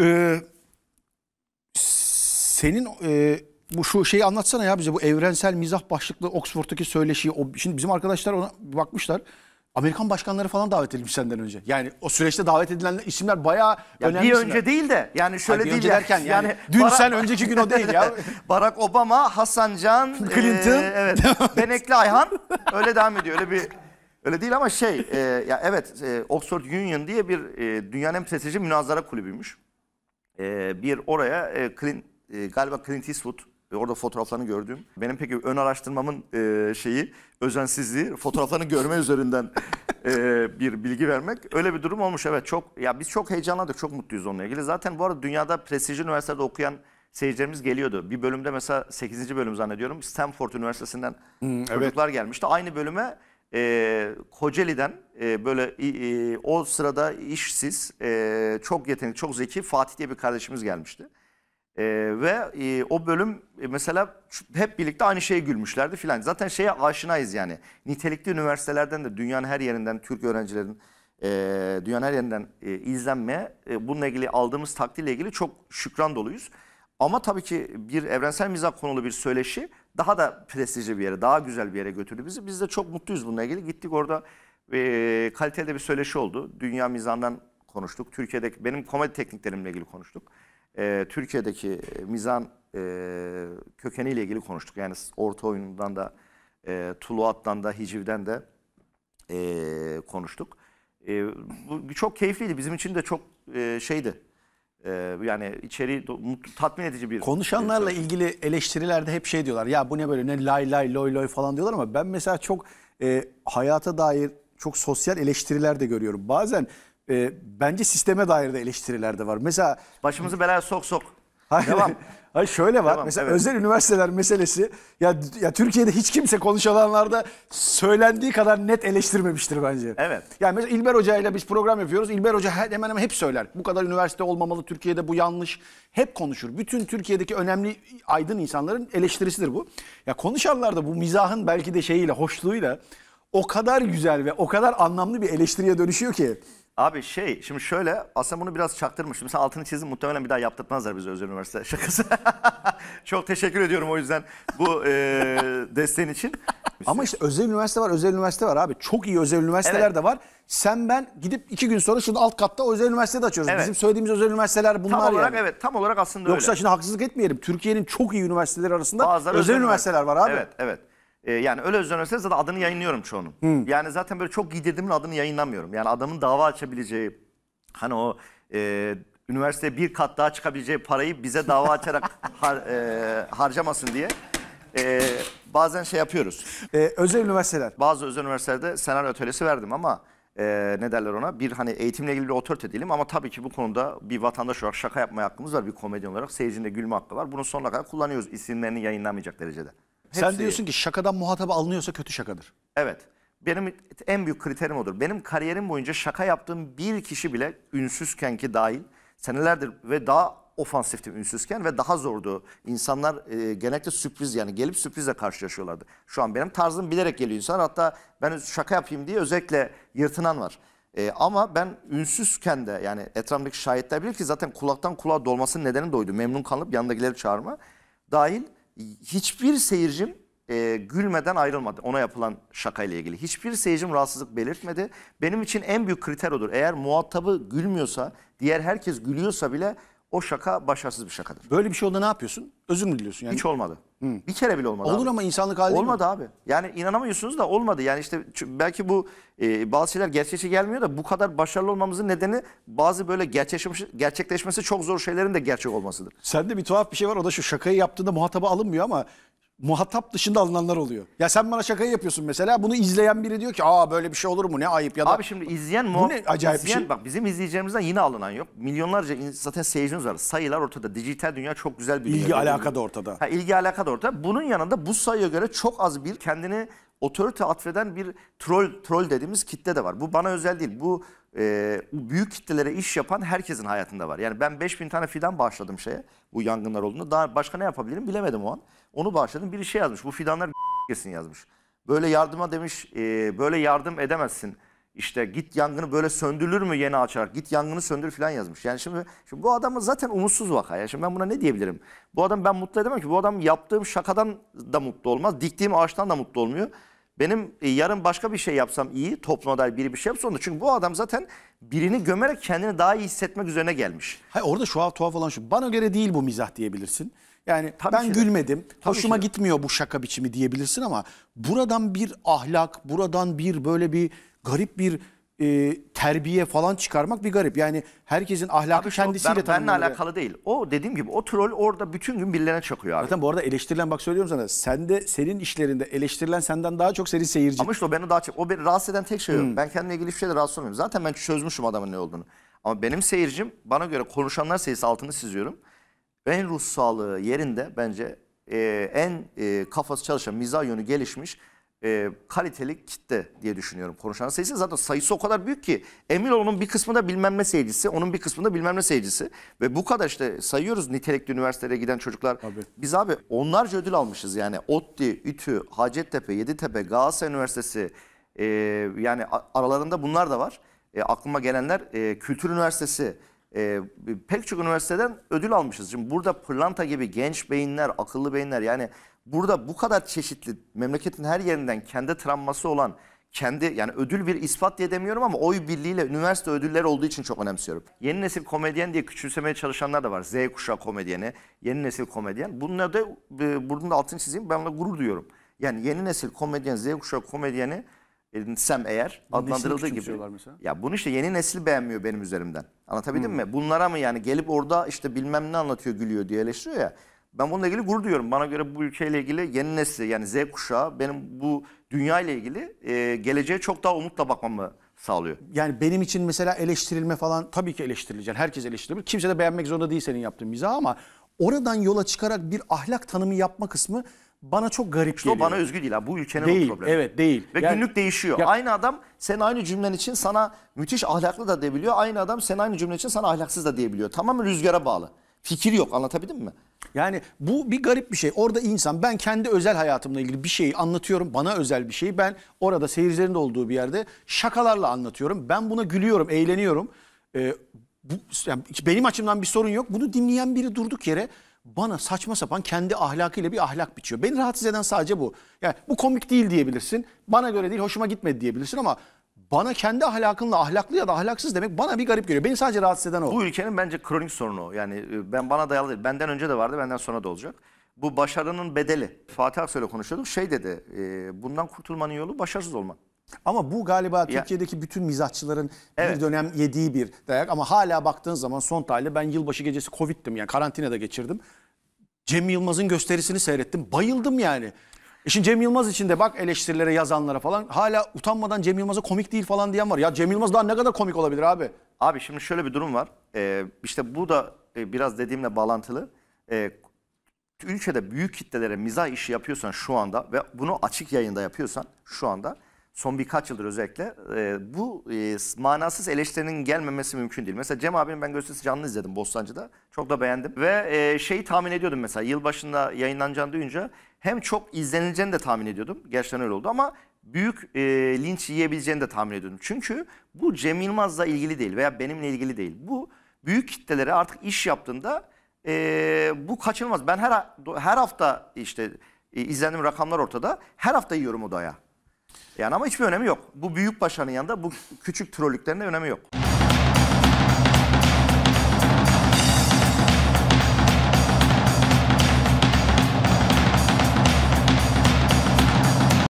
Ee, senin e, bu şu şeyi anlatsana ya bize bu evrensel mizah başlıklı Oxford'daki söyleşiyi. O, şimdi bizim arkadaşlar ona bakmışlar. Amerikan başkanları falan davet edilmiş senden önce. Yani o süreçte davet edilen isimler bayağı ya önemli. Bir isimler. önce değil de yani şöyle Hayır, değil. Derken yani, yani dün Barack, sen önceki gün o değil ya. Barack Obama, Hasan Can, Clinton, e, evet, Benekli Ayhan öyle devam ediyor. Öyle bir Öyle değil ama şey, e, ya evet e, Oxford Union diye bir e, dünyanın en prestijli münazara kulübüymüş. E, bir oraya e, Clint, e, galiba Clint Eastwood e, orada fotoğraflarını gördüğüm. Benim peki ön araştırmamın e, şeyi özensizliği fotoğraflarını görme üzerinden e, bir bilgi vermek. Öyle bir durum olmuş evet çok ya biz çok heyecanlandık çok mutluyuz onunla ilgili. Zaten bu arada dünyada prestijli üniversitede okuyan seyircilerimiz geliyordu. Bir bölümde mesela 8. bölüm zannediyorum Stanford Üniversitesi'nden hmm, çocuklar evet. gelmişti. Aynı bölüme e, Kocaeli'den e, böyle e, o sırada işsiz, e, çok yetenekli, çok zeki Fatih diye bir kardeşimiz gelmişti. E, ve e, o bölüm e, mesela hep birlikte aynı şeye gülmüşlerdi filan. Zaten şeye aşinayız yani. Nitelikli üniversitelerden de dünyanın her yerinden Türk öğrencilerin e, dünyanın her yerinden e, izlenmeye e, bununla ilgili aldığımız takdirle ilgili çok şükran doluyuz. Ama tabii ki bir evrensel mizah konulu bir söyleşi daha da prestijli bir yere, daha güzel bir yere götürdü bizi. Biz de çok mutluyuz bununla ilgili. Gittik orada e, kaliteli bir söyleşi oldu. Dünya mizahından konuştuk. Türkiye'deki benim komedi tekniklerimle ilgili konuştuk. E, Türkiye'deki mizan e, kökeniyle ilgili konuştuk. Yani orta oyundan da e, Tuluat'tan da Hiciv'den de e, konuştuk. E, bu çok keyifliydi. Bizim için de çok e, şeydi. Ee, yani içeri tatmin edici bir Konuşanlarla şey. ilgili eleştirilerde hep şey diyorlar. Ya bu ne böyle ne lay lay loy loy falan diyorlar ama ben mesela çok e, hayata dair çok sosyal eleştiriler de görüyorum. Bazen e, bence sisteme dair de eleştiriler de var. Mesela Başımızı belaya sok sok. Hayır. Devam. Hayır şöyle var. Tamam, mesela evet. özel üniversiteler meselesi ya ya Türkiye'de hiç kimse konuşulanlarda söylendiği kadar net eleştirmemiştir bence. Evet. Yani mesela İlber Hoca ile biz program yapıyoruz. İlber Hoca hemen hemen hep söyler. Bu kadar üniversite olmamalı Türkiye'de bu yanlış. Hep konuşur. Bütün Türkiye'deki önemli aydın insanların eleştirisidir bu. Ya konuşanlar da bu mizahın belki de şeyiyle, hoşluğuyla o kadar güzel ve o kadar anlamlı bir eleştiriye dönüşüyor ki. Abi şey şimdi şöyle aslında bunu biraz çaktırmış. Mesela altını çizdim muhtemelen bir daha yaptırtmazlar bize Özel Üniversite şakası. Çok teşekkür ediyorum o yüzden bu e, desteğin için. Ama işte özel üniversite var, özel üniversite var abi. Çok iyi özel üniversiteler Evet. de var. Sen ben gidip iki gün sonra şunu alt katta özel üniversite de açıyoruz. Evet. Bizim söylediğimiz özel üniversiteler bunlar Tam olarak yani. evet tam olarak aslında öyle. Yoksa şimdi haksızlık etmeyelim. Türkiye'nin çok iyi üniversiteleri arasında Bazıları özel, üniversiteler var abi. Evet, evet. Ee, yani öyle özlenirse zaten adını yayınlıyorum çoğunun. Hmm. Yani zaten böyle çok giydirdiğimin adını yayınlamıyorum. Yani adamın dava açabileceği hani o e, üniversiteye bir kat daha çıkabileceği parayı bize dava açarak har, e, harcamasın diye e, bazen şey yapıyoruz. Ee, özel üniversiteler. Bazı özel üniversitelerde senaryo atölyesi verdim ama e, ne derler ona bir hani eğitimle ilgili bir otorite değilim ama tabii ki bu konuda bir vatandaş olarak şaka yapmaya hakkımız var bir komedyen olarak seyircinin gülme hakkı var. Bunu sonuna kadar kullanıyoruz isimlerini yayınlamayacak derecede. Hepsi... Sen diyorsun ki şakadan muhatap alınıyorsa kötü şakadır. Evet. Benim en büyük kriterim odur. Benim kariyerim boyunca şaka yaptığım bir kişi bile ünsüzken ki dahil senelerdir ve daha ofansiftim ünsüzken ve daha zordu. İnsanlar e, genellikle sürpriz yani gelip sürprizle karşılaşıyorlardı. Şu an benim tarzım bilerek geliyor insan. Hatta ben şaka yapayım diye özellikle yırtınan var. E, ama ben ünsüzken de yani etrafımdaki şahitler bilir ki zaten kulaktan kulağa dolmasının nedeni de Memnun kalıp yanındakileri çağırma. Dahil hiçbir seyircim e, gülmeden ayrılmadı. Ona yapılan şakayla ilgili. Hiçbir seyircim rahatsızlık belirtmedi. Benim için en büyük kriter odur. Eğer muhatabı gülmüyorsa, diğer herkes gülüyorsa bile o şaka başarısız bir şakadır. Böyle bir şey oldu ne yapıyorsun? Özür mü diliyorsun? Yani? Hiç olmadı. Bir kere bile olmadı. Olur abi. ama insanlık hali Olmadı mi? abi. Yani inanamıyorsunuz da olmadı. Yani işte belki bu e, bazı şeyler gerçekçi gelmiyor da bu kadar başarılı olmamızın nedeni bazı böyle gerçekleşmesi, gerçekleşmesi çok zor şeylerin de gerçek olmasıdır. Sende bir tuhaf bir şey var o da şu şakayı yaptığında muhataba alınmıyor ama muhatap dışında alınanlar oluyor. Ya sen bana şakayı yapıyorsun mesela. Bunu izleyen biri diyor ki aa böyle bir şey olur mu ne ayıp ya da. Abi şimdi izleyen mu bu ne acayip izleyen, bir şey. Bak bizim izleyeceğimizden yine alınan yok. Milyonlarca zaten seyircimiz var. Sayılar ortada. Dijital dünya çok güzel bir ilgi dünya. alaka da ortada. Ha, ilgi alaka da ortada. Bunun yanında bu sayıya göre çok az bir kendini otorite atfeden bir troll troll dediğimiz kitle de var. Bu bana özel değil. Bu e, büyük kitlelere iş yapan herkesin hayatında var. Yani ben 5000 tane fidan bağışladım şeye bu yangınlar olduğunda. Daha başka ne yapabilirim bilemedim o an. Onu bağışladım. Biri şey yazmış. Bu fidanlar kesin yazmış. Böyle yardıma demiş, e, böyle yardım edemezsin. İşte git yangını böyle söndürülür mü yeni açarak? Git yangını söndür falan yazmış. Yani şimdi, şimdi bu adamı zaten umutsuz vaka. Yani şimdi ben buna ne diyebilirim? Bu adam ben mutlu edemem ki. Bu adam yaptığım şakadan da mutlu olmaz. Diktiğim ağaçtan da mutlu olmuyor. Benim e, yarın başka bir şey yapsam iyi, topluma dair biri bir şey yapsa onu. Çünkü bu adam zaten birini gömerek kendini daha iyi hissetmek üzerine gelmiş. Hayır orada şu an tuhaf olan şu. Bana göre değil bu mizah diyebilirsin. Yani Tabii ben ki gülmedim, Tabii hoşuma ki gitmiyor bu şaka biçimi diyebilirsin ama buradan bir ahlak, buradan bir böyle bir garip bir e, terbiye falan çıkarmak bir garip. Yani herkesin ahlakı Abi şu kendisiyle ben, benimle tanımlanıyor. alakalı değil. O dediğim gibi o troll orada bütün gün birilerine çakıyor abi. Zaten bu arada eleştirilen bak söylüyorum sana. Sende senin işlerinde eleştirilen senden daha çok senin seyirci. Ama işte o beni daha çok, o beni rahatsız eden tek şey yok. Hmm. Ben kendimle ilgili hiçbir şeyle rahatsız olmuyorum. Zaten ben çözmüşüm adamın ne olduğunu. Ama benim seyircim bana göre konuşanlar sayısı altını çiziyorum. En ruh sağlığı yerinde bence e, en e, kafası çalışan, mizah yönü gelişmiş e, kaliteli kitle diye düşünüyorum konuşan sayısı Zaten sayısı o kadar büyük ki emin olun onun bir kısmında bilmem ne seyircisi, onun bir kısmında bilmem ne seyircisi. Ve bu kadar işte sayıyoruz nitelikli üniversitelere giden çocuklar. Abi. Biz abi onlarca ödül almışız yani. ODTÜ, ÜTÜ, Hacettepe, Yeditepe, Galatasaray Üniversitesi e, yani aralarında bunlar da var. E, aklıma gelenler e, Kültür Üniversitesi, e, pek çok üniversiteden ödül almışız. Şimdi burada pırlanta gibi genç beyinler, akıllı beyinler yani burada bu kadar çeşitli memleketin her yerinden kendi travması olan kendi yani ödül bir ispat diye demiyorum ama oy birliğiyle üniversite ödülleri olduğu için çok önemsiyorum. Yeni nesil komedyen diye küçümsemeye çalışanlar da var. Z kuşağı komedyeni, yeni nesil komedyen. Bununla da e, bunun altını çizeyim ben ona gurur duyuyorum. Yani yeni nesil komedyen, Z kuşağı komedyeni edinsem eğer Bunun adlandırıldığı gibi. mesela? Ya bunu işte yeni nesil beğenmiyor benim üzerimden. Anlatabildim hmm. mi? Bunlara mı yani gelip orada işte bilmem ne anlatıyor gülüyor diye eleştiriyor ya. Ben bununla ilgili gurur duyuyorum. Bana göre bu ülkeyle ilgili yeni nesil yani Z kuşağı benim bu dünya ile ilgili e, geleceğe çok daha umutla bakmamı sağlıyor. Yani benim için mesela eleştirilme falan tabii ki eleştirileceksin. Herkes eleştirilir. Kimse de beğenmek zorunda değil senin yaptığın mizahı ama oradan yola çıkarak bir ahlak tanımı yapma kısmı bana çok garip işte geliyor. O bana özgü değil. Bu ülkenin değil, problemi. Evet değil. Ve yani, günlük değişiyor. Ya, aynı adam sen aynı cümlen için sana müthiş ahlaklı da diyebiliyor. Aynı adam sen aynı cümlen için sana ahlaksız da diyebiliyor. Tamamen rüzgara bağlı. Fikir yok anlatabildim mi? Yani bu bir garip bir şey. Orada insan ben kendi özel hayatımla ilgili bir şeyi anlatıyorum. Bana özel bir şeyi ben orada seyircilerin de olduğu bir yerde şakalarla anlatıyorum. Ben buna gülüyorum, eğleniyorum. Ee, bu, yani benim açımdan bir sorun yok. Bunu dinleyen biri durduk yere bana saçma sapan kendi ahlakıyla bir ahlak biçiyor. Beni rahatsız eden sadece bu. Yani bu komik değil diyebilirsin. Bana göre değil, hoşuma gitmedi diyebilirsin ama bana kendi ahlakınla ahlaklı ya da ahlaksız demek bana bir garip geliyor. Beni sadece rahatsız eden o. Bu ülkenin bence kronik sorunu o. Yani e, ben bana dayalı değil. Benden önce de vardı, benden sonra da olacak. Bu başarının bedeli. Fatih Aksoy'la konuşuyorduk. Şey dedi, e, bundan kurtulmanın yolu başarısız olmak. Ama bu galiba ya. Türkiye'deki bütün mizahçıların evet. bir dönem yediği bir dayak. Ama hala baktığın zaman son tarihli ben yılbaşı gecesi Covid'dim yani karantinada geçirdim. Cem Yılmaz'ın gösterisini seyrettim. Bayıldım yani. E şimdi Cem Yılmaz için de bak eleştirilere yazanlara falan hala utanmadan Cem Yılmaz'a komik değil falan diyen var. Ya Cem Yılmaz daha ne kadar komik olabilir abi? Abi şimdi şöyle bir durum var. Ee, işte bu da e, biraz dediğimle bağlantılı. Ee, ülkede büyük kitlelere mizah işi yapıyorsan şu anda ve bunu açık yayında yapıyorsan şu anda son birkaç yıldır özellikle e, bu e, manasız eleştirinin gelmemesi mümkün değil. Mesela Cem abinin ben gösterisi canlı izledim Bostancı'da. Çok da beğendim. Ve e, şeyi tahmin ediyordum mesela yılbaşında yayınlanacağını duyunca hem çok izlenileceğini de tahmin ediyordum. Gerçekten öyle oldu ama büyük e, linç yiyebileceğini de tahmin ediyordum. Çünkü bu Cem Yılmaz'la ilgili değil veya benimle ilgili değil. Bu büyük kitlelere artık iş yaptığında e, bu kaçınılmaz. Ben her her hafta işte e, izlendiğim rakamlar ortada. Her hafta yiyorum odaya. Yani ama hiçbir önemi yok. Bu büyük başarının yanında bu küçük trollüklerin de önemi yok.